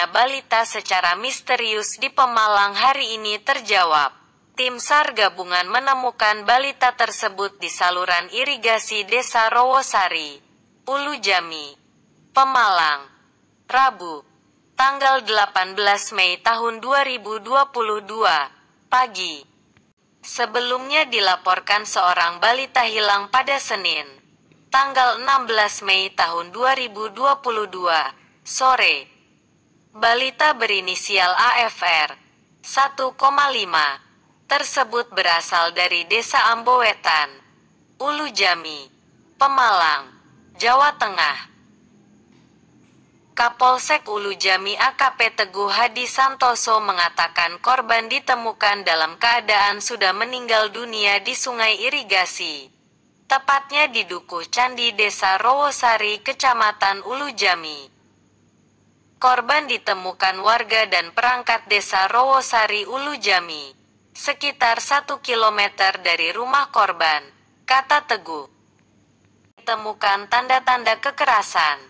hilangnya balita secara misterius di Pemalang hari ini terjawab. Tim SAR gabungan menemukan balita tersebut di saluran irigasi Desa Rowosari, Ulu Jami, Pemalang, Rabu, tanggal 18 Mei tahun 2022, pagi. Sebelumnya dilaporkan seorang balita hilang pada Senin, tanggal 16 Mei tahun 2022, sore balita berinisial AFR 1,5 tersebut berasal dari Desa Ambowetan, Ulu Jami, Pemalang, Jawa Tengah. Kapolsek Ulu Jami AKP Teguh Hadi Santoso mengatakan korban ditemukan dalam keadaan sudah meninggal dunia di sungai irigasi. Tepatnya di Dukuh Candi Desa Rowosari, Kecamatan Ulu Jami. Korban ditemukan warga dan perangkat desa Rowosari Ulu Jami, sekitar 1 km dari rumah korban, kata Teguh. Ditemukan tanda-tanda kekerasan.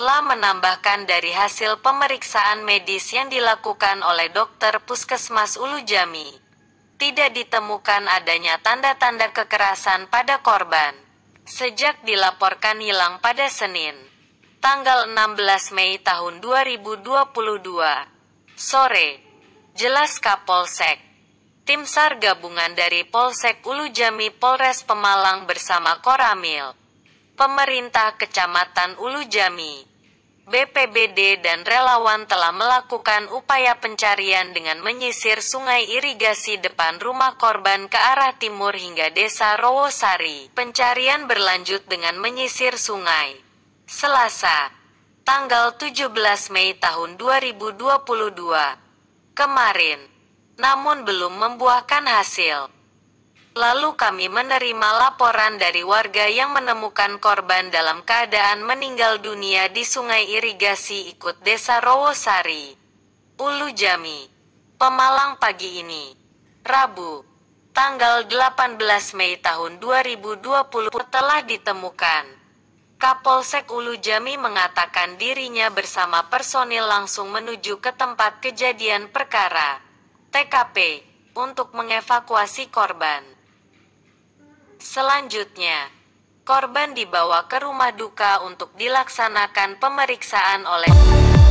La menambahkan dari hasil pemeriksaan medis yang dilakukan oleh dokter Puskesmas Ulu Jami, tidak ditemukan adanya tanda-tanda kekerasan pada korban. Sejak dilaporkan hilang pada Senin, tanggal 16 Mei tahun 2022. Sore, jelas Kapolsek. Tim SAR gabungan dari Polsek Ulu Jami Polres Pemalang bersama Koramil, pemerintah kecamatan Ulu Jami, BPBD dan relawan telah melakukan upaya pencarian dengan menyisir sungai irigasi depan rumah korban ke arah timur hingga desa Rowosari. Pencarian berlanjut dengan menyisir sungai. Selasa, tanggal 17 Mei tahun 2022, kemarin, namun belum membuahkan hasil. Lalu kami menerima laporan dari warga yang menemukan korban dalam keadaan meninggal dunia di sungai irigasi ikut desa Rowosari, Ulu Jami, Pemalang pagi ini, Rabu, tanggal 18 Mei tahun 2020 telah ditemukan. Kapolsek Ulu Jami mengatakan dirinya bersama personil langsung menuju ke tempat kejadian perkara (TKP) untuk mengevakuasi korban. Selanjutnya, korban dibawa ke rumah duka untuk dilaksanakan pemeriksaan oleh